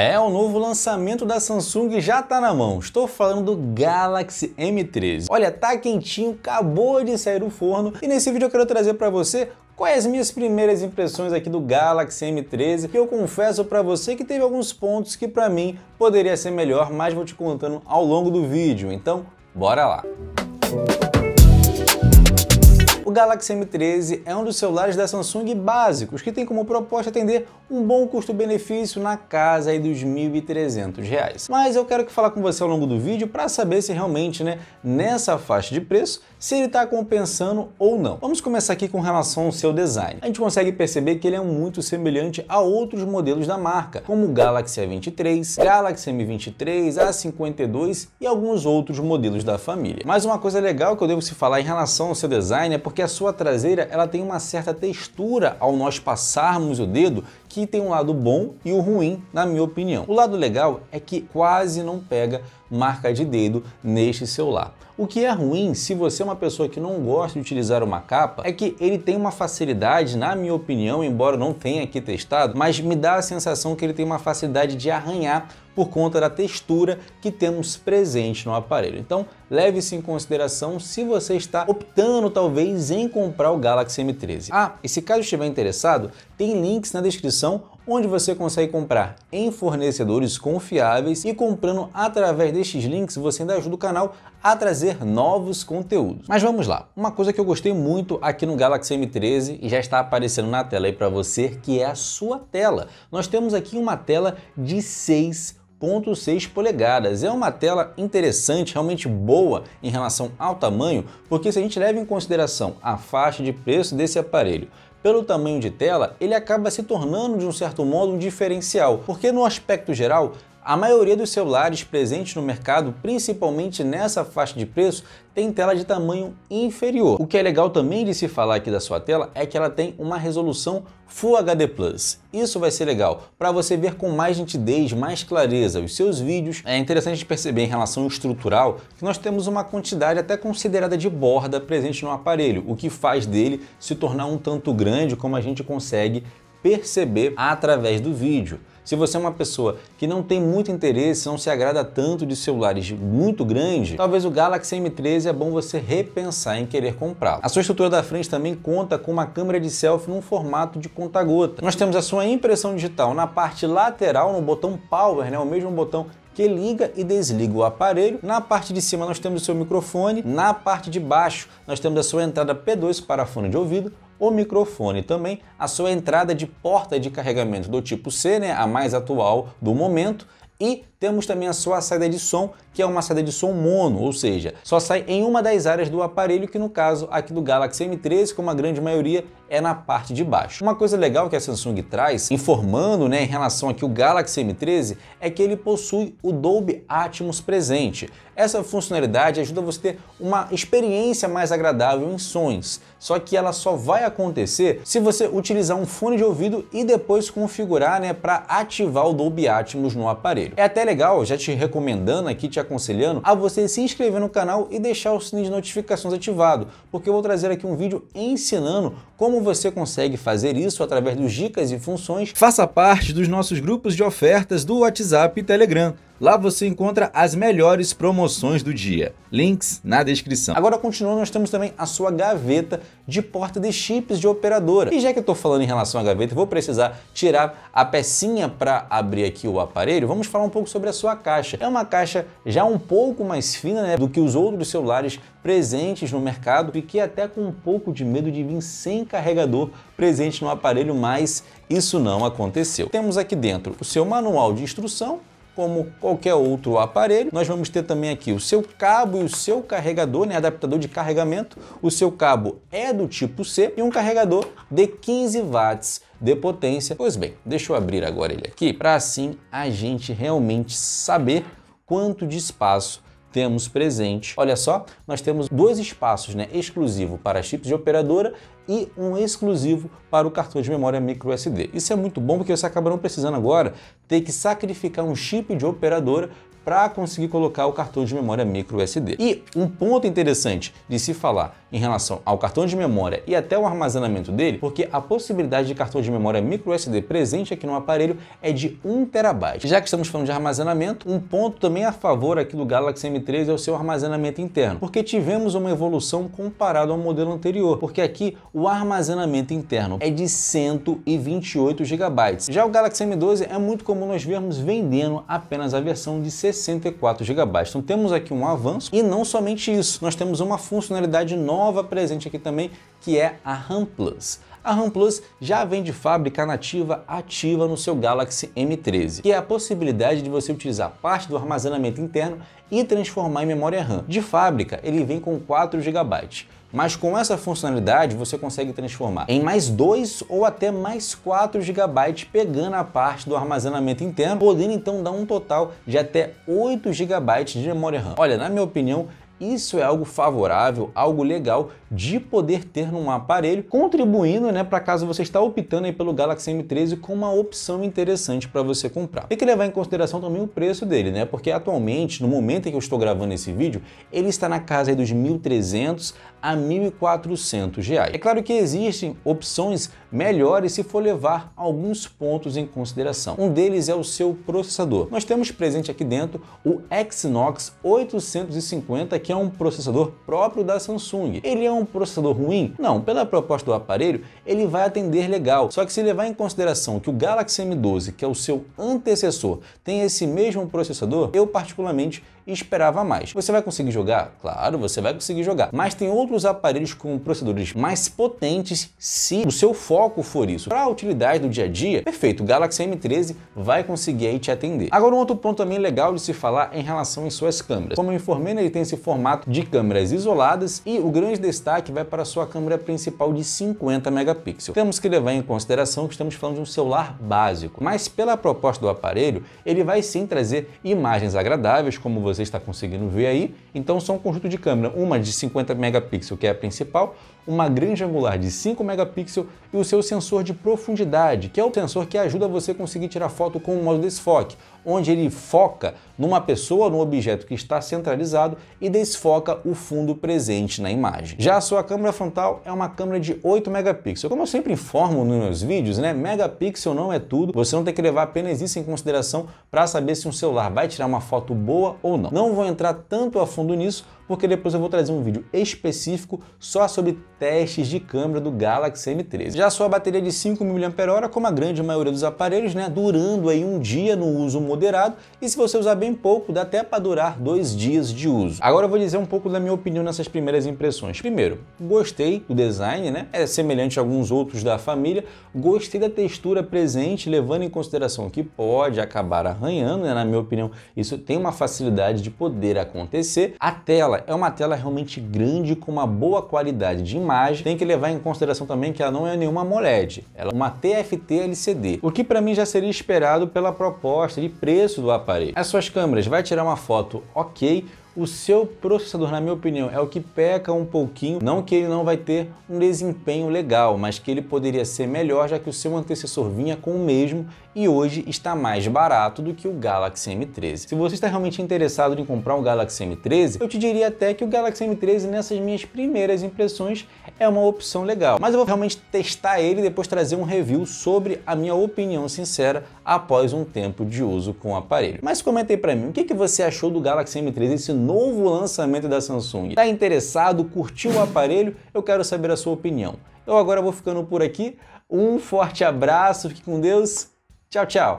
É, o novo lançamento da Samsung já tá na mão. Estou falando do Galaxy M13. Olha, tá quentinho, acabou de sair do forno e nesse vídeo eu quero trazer para você quais as minhas primeiras impressões aqui do Galaxy M13, que eu confesso para você que teve alguns pontos que para mim poderia ser melhor, mas vou te contando ao longo do vídeo. Então, bora lá. Música o Galaxy M13 é um dos celulares da Samsung básicos que tem como proposta atender um bom custo-benefício na casa aí dos R$ 1.300. Mas eu quero que falar com você ao longo do vídeo para saber se realmente, né, nessa faixa de preço, se ele está compensando ou não. Vamos começar aqui com relação ao seu design. A gente consegue perceber que ele é muito semelhante a outros modelos da marca, como o Galaxy A23, Galaxy M23, A52 e alguns outros modelos da família. Mas uma coisa legal que eu devo se falar em relação ao seu design é porque porque a sua traseira ela tem uma certa textura ao nós passarmos o dedo que tem um lado bom e o ruim, na minha opinião. O lado legal é que quase não pega marca de dedo neste celular. O que é ruim, se você é uma pessoa que não gosta de utilizar uma capa, é que ele tem uma facilidade, na minha opinião, embora não tenha aqui testado, mas me dá a sensação que ele tem uma facilidade de arranhar por conta da textura que temos presente no aparelho. Então, leve isso em consideração se você está optando talvez em comprar o Galaxy M13. Ah, e se caso estiver interessado, tem links na descrição onde você consegue comprar em fornecedores confiáveis e comprando através destes links você ainda ajuda o canal a trazer novos conteúdos. Mas vamos lá, uma coisa que eu gostei muito aqui no Galaxy M13 e já está aparecendo na tela aí para você, que é a sua tela. Nós temos aqui uma tela de 6 7.6 polegadas. É uma tela interessante, realmente boa em relação ao tamanho, porque se a gente leva em consideração a faixa de preço desse aparelho, pelo tamanho de tela, ele acaba se tornando de um certo modo um diferencial, porque no aspecto geral a maioria dos celulares presentes no mercado, principalmente nessa faixa de preço, tem tela de tamanho inferior. O que é legal também de se falar aqui da sua tela é que ela tem uma resolução Full HD Plus. Isso vai ser legal para você ver com mais nitidez, mais clareza os seus vídeos. É interessante perceber em relação ao estrutural que nós temos uma quantidade até considerada de borda presente no aparelho, o que faz dele se tornar um tanto grande como a gente consegue perceber através do vídeo. Se você é uma pessoa que não tem muito interesse, não se agrada tanto de celulares muito grandes, talvez o Galaxy M13 é bom você repensar em querer comprá-lo. A sua estrutura da frente também conta com uma câmera de selfie num formato de conta-gota. Nós temos a sua impressão digital na parte lateral, no botão Power, né, o mesmo botão que liga e desliga o aparelho. Na parte de cima nós temos o seu microfone, na parte de baixo nós temos a sua entrada P2 para fone de ouvido, o microfone. Também a sua entrada de porta de carregamento do tipo C, né, a mais atual do momento, e temos também a sua saída de som, que é uma saída de som mono, ou seja, só sai em uma das áreas do aparelho, que no caso aqui do Galaxy M13, como a grande maioria, é na parte de baixo. Uma coisa legal que a Samsung traz, informando né, em relação aqui o Galaxy M13, é que ele possui o Dolby Atmos presente. Essa funcionalidade ajuda você a ter uma experiência mais agradável em sons, só que ela só vai acontecer se você utilizar um fone de ouvido e depois configurar né, para ativar o Dolby Atmos no aparelho. É até legal, já te recomendando aqui, te aconselhando a você se inscrever no canal e deixar o sininho de notificações ativado, porque eu vou trazer aqui um vídeo ensinando como você consegue fazer isso através dos dicas e funções. Faça parte dos nossos grupos de ofertas do WhatsApp e Telegram. Lá você encontra as melhores promoções do dia. Links na descrição. Agora, continuando, nós temos também a sua gaveta de porta de chips de operadora. E já que eu estou falando em relação à gaveta, vou precisar tirar a pecinha para abrir aqui o aparelho. Vamos falar um pouco sobre a sua caixa. É uma caixa já um pouco mais fina né, do que os outros celulares presentes no mercado. Fiquei até com um pouco de medo de vir sem carregador presente no aparelho, mas isso não aconteceu. Temos aqui dentro o seu manual de instrução, como qualquer outro aparelho. Nós vamos ter também aqui o seu cabo e o seu carregador, né, adaptador de carregamento. O seu cabo é do tipo C e um carregador de 15 watts de potência. Pois bem, deixa eu abrir agora ele aqui para assim a gente realmente saber quanto de espaço temos presente. Olha só, nós temos dois espaços, né, exclusivo para chips de operadora e um exclusivo para o cartão de memória micro SD. Isso é muito bom porque você acaba não precisando agora ter que sacrificar um chip de operadora para conseguir colocar o cartão de memória micro SD. E um ponto interessante de se falar em relação ao cartão de memória e até o armazenamento dele, porque a possibilidade de cartão de memória micro SD presente aqui no aparelho é de 1 terabyte. Já que estamos falando de armazenamento, um ponto também a favor aqui do Galaxy M3 é o seu armazenamento interno, porque tivemos uma evolução comparado ao modelo anterior, porque aqui o armazenamento interno é de 128 GB. Já o Galaxy M12 é muito comum nós vermos vendendo apenas a versão de 60 64 GB. Então temos aqui um avanço e não somente isso, nós temos uma funcionalidade nova presente aqui também, que é a RAM Plus. A RAM Plus já vem de fábrica nativa ativa no seu Galaxy M13, que é a possibilidade de você utilizar parte do armazenamento interno e transformar em memória RAM. De fábrica, ele vem com 4 GB. Mas com essa funcionalidade você consegue transformar em mais 2 ou até mais 4 GB pegando a parte do armazenamento interno, podendo então dar um total de até 8 GB de memória RAM. Olha, na minha opinião, isso é algo favorável, algo legal de poder ter num aparelho, contribuindo né, para caso você está optando pelo Galaxy M13 com uma opção interessante para você comprar. Tem que levar em consideração também o preço dele, né? Porque atualmente, no momento em que eu estou gravando esse vídeo, ele está na casa dos 1.300 a 1.400 reais. É claro que existem opções melhores se for levar alguns pontos em consideração. Um deles é o seu processador. Nós temos presente aqui dentro o Exynos 850 que que é um processador próprio da Samsung. Ele é um processador ruim? Não, pela proposta do aparelho, ele vai atender legal. Só que se levar em consideração que o Galaxy M12, que é o seu antecessor, tem esse mesmo processador, eu particularmente e esperava mais. Você vai conseguir jogar? Claro, você vai conseguir jogar. Mas tem outros aparelhos com processadores mais potentes se o seu foco for isso. Para a utilidade do dia a dia, perfeito, o Galaxy M13 vai conseguir aí te atender. Agora um outro ponto também legal de se falar em relação às suas câmeras. Como eu informei, né, ele tem esse formato de câmeras isoladas e o grande destaque vai para a sua câmera principal de 50 megapixels. Temos que levar em consideração que estamos falando de um celular básico, mas pela proposta do aparelho, ele vai sim trazer imagens agradáveis, como você você está conseguindo ver aí. Então são um conjunto de câmera, uma de 50 megapixels, que é a principal, uma grande angular de 5 megapixels e o seu sensor de profundidade, que é o sensor que ajuda você a conseguir tirar foto com o modo desfoque, onde ele foca numa pessoa, num objeto que está centralizado e desfoca o fundo presente na imagem. Já a sua câmera frontal é uma câmera de 8 megapixels. Como eu sempre informo nos meus vídeos, né, megapixel não é tudo, você não tem que levar apenas isso em consideração para saber se um celular vai tirar uma foto boa ou não. Não vou entrar tanto a fundo nisso, porque depois eu vou trazer um vídeo específico só sobre testes de câmera do Galaxy M13. Já a sua bateria de 5.000 mAh, como a grande maioria dos aparelhos, né, durando aí um dia no uso moderado, e se você usar bem pouco, dá até para durar dois dias de uso. Agora eu vou dizer um pouco da minha opinião nessas primeiras impressões. Primeiro, gostei do design, né? É semelhante a alguns outros da família. Gostei da textura presente, levando em consideração que pode acabar arranhando, né? Na minha opinião, isso tem uma facilidade de poder acontecer. A tela é uma tela realmente grande com uma boa qualidade de imagem. Tem que levar em consideração também que ela não é nenhuma AMOLED, ela é uma TFT LCD, o que para mim já seria esperado pela proposta de preço do aparelho. As suas câmeras vai tirar uma foto ok, o seu processador, na minha opinião, é o que peca um pouquinho. Não que ele não vai ter um desempenho legal, mas que ele poderia ser melhor, já que o seu antecessor vinha com o mesmo e hoje está mais barato do que o Galaxy M13. Se você está realmente interessado em comprar um Galaxy M13, eu te diria até que o Galaxy M13, nessas minhas primeiras impressões, é uma opção legal. Mas eu vou realmente testar ele e depois trazer um review sobre a minha opinião sincera após um tempo de uso com o aparelho. Mas comenta aí pra mim, o que, que você achou do Galaxy M3, esse novo lançamento da Samsung? Tá interessado? Curtiu o aparelho? Eu quero saber a sua opinião. Eu agora vou ficando por aqui. Um forte abraço, fique com Deus. Tchau, tchau.